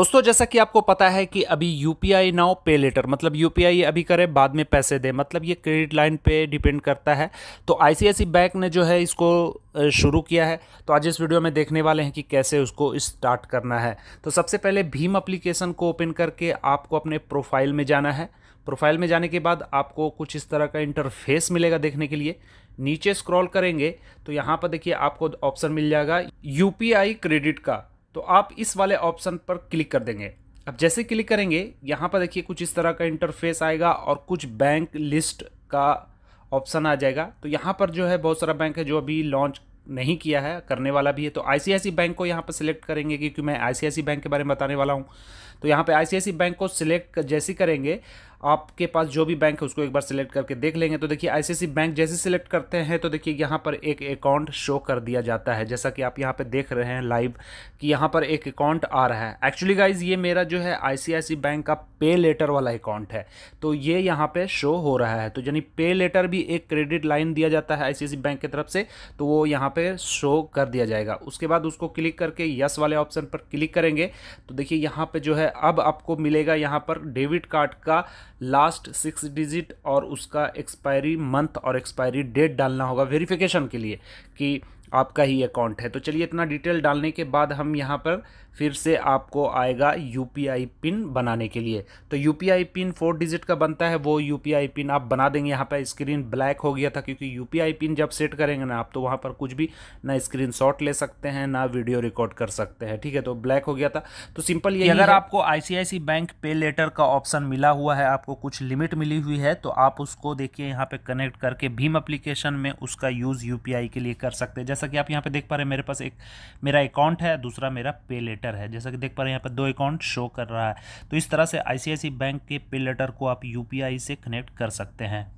दोस्तों जैसा कि आपको पता है कि अभी U P I now pay later मतलब यू पी आई अभी करे बाद में पैसे दे मतलब ये क्रेडिट लाइन पे डिपेंड करता है तो आई बैंक ने जो है इसको शुरू किया है तो आज इस वीडियो में देखने वाले हैं कि कैसे उसको स्टार्ट करना है तो सबसे पहले भीम अप्लीकेशन को ओपन करके आपको अपने प्रोफाइल में जाना है प्रोफाइल में जाने के बाद आपको कुछ इस तरह का इंटरफेस मिलेगा देखने के लिए नीचे स्क्रॉल करेंगे तो यहाँ पर देखिए आपको ऑप्शन मिल जाएगा यू क्रेडिट का तो आप इस वाले ऑप्शन पर क्लिक कर देंगे अब जैसे क्लिक करेंगे यहाँ पर देखिए कुछ इस तरह का इंटरफेस आएगा और कुछ बैंक लिस्ट का ऑप्शन आ जाएगा तो यहाँ पर जो है बहुत सारा बैंक है जो अभी लॉन्च नहीं किया है करने वाला भी है तो आई बैंक को यहाँ पर सिलेक्ट करेंगे क्योंकि मैं आई बैंक के बारे में बताने वाला हूँ तो यहाँ पे आईसीआईसी बैंक e को सिलेक्ट जैसी करेंगे आपके पास जो भी बैंक है उसको एक बार सिलेक्ट करके देख लेंगे तो देखिए आईसीआईसी बैंक e जैसे सिलेक्ट करते हैं तो देखिए यहाँ पर एक अकाउंट शो कर दिया जाता है जैसा कि आप यहाँ पे देख रहे हैं लाइव कि यहाँ पर एक अकाउंट आ रहा है एक्चुअली गाइज ये मेरा जो है आईसीआईसी बैंक e का पे लेटर वाला अकाउंट है तो ये यहाँ पर शो हो रहा है तो यानी पे लेटर भी एक क्रेडिट लाइन दिया जाता है आई बैंक की तरफ से तो वो यहाँ पर शो कर दिया जाएगा उसके बाद उसको क्लिक करके यस वाले ऑप्शन पर क्लिक करेंगे तो देखिए यहाँ पर जो है अब आपको मिलेगा यहाँ पर डेबिट कार्ड का लास्ट सिक्स डिजिट और उसका एक्सपायरी मंथ और एक्सपायरी डेट डालना होगा वेरिफिकेशन के लिए कि आपका ही अकाउंट है तो चलिए इतना डिटेल डालने के बाद हम यहाँ पर फिर से आपको आएगा यू पिन बनाने के लिए तो यू पिन फोर डिजिट का बनता है वो यू पिन आप बना देंगे यहाँ पर स्क्रीन ब्लैक हो गया था क्योंकि यू पिन जब सेट करेंगे ना आप तो वहाँ पर कुछ भी ना स्क्रीन ले सकते हैं ना वीडियो रिकॉर्ड कर सकते हैं ठीक है तो ब्लैक हो गया था तो सिंपल ये अगर आपको आई बैंक पे लेटर का ऑप्शन मिला हुआ है आपको कुछ लिमिट मिली हुई है तो आप उसको देखिए यहाँ पर कनेक्ट करके भीम अप्लीकेशन में उसका यूज़ यू के लिए कर सकते हैं जैसा कि आप यहाँ पे देख पा रहे हैं मेरे पास एक मेरा अकाउंट है दूसरा मेरा पे लेटर है जैसा कि देख पा रहे हैं यहाँ पर दो अकाउंट शो कर रहा है तो इस तरह से आई बैंक के पे लेटर को आप यू से कनेक्ट कर सकते हैं